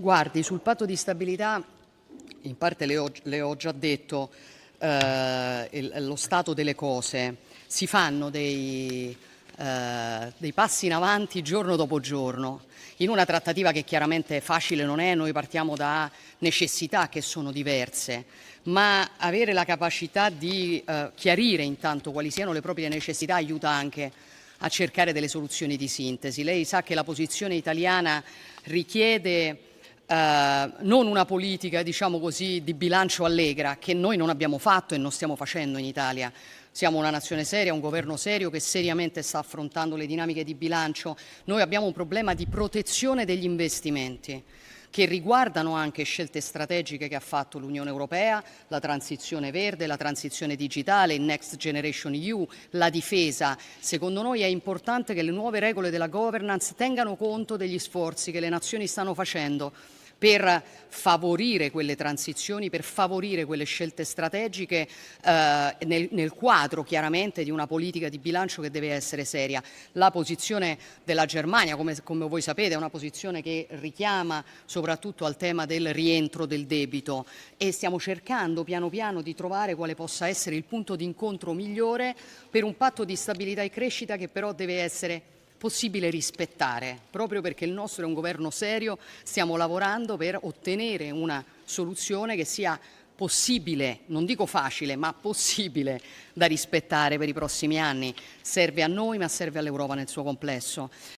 Guardi, sul patto di stabilità in parte le ho, le ho già detto eh, il, lo stato delle cose. Si fanno dei, eh, dei passi in avanti giorno dopo giorno, in una trattativa che chiaramente facile non è, noi partiamo da necessità che sono diverse, ma avere la capacità di eh, chiarire intanto quali siano le proprie necessità aiuta anche a cercare delle soluzioni di sintesi. Lei sa che la posizione italiana richiede eh, non una politica, diciamo così, di bilancio allegra che noi non abbiamo fatto e non stiamo facendo in Italia. Siamo una nazione seria, un governo serio che seriamente sta affrontando le dinamiche di bilancio. Noi abbiamo un problema di protezione degli investimenti che riguardano anche scelte strategiche che ha fatto l'Unione Europea, la transizione verde, la transizione digitale, il Next Generation EU, la difesa. Secondo noi è importante che le nuove regole della governance tengano conto degli sforzi che le nazioni stanno facendo per favorire quelle transizioni, per favorire quelle scelte strategiche eh, nel, nel, quadro chiaramente di una politica di bilancio che deve essere seria. La posizione della Germania, come, come voi sapete, è una posizione che richiama soprattutto al tema del rientro del debito e stiamo cercando piano piano di trovare quale possa essere il punto di incontro migliore per un patto di stabilità e crescita che però deve essere possibile rispettare. Proprio perché il nostro è un governo serio, stiamo lavorando per ottenere una soluzione che sia possibile, non dico facile, ma possibile da rispettare per i prossimi anni. Serve a noi, ma serve all'Europa nel suo complesso.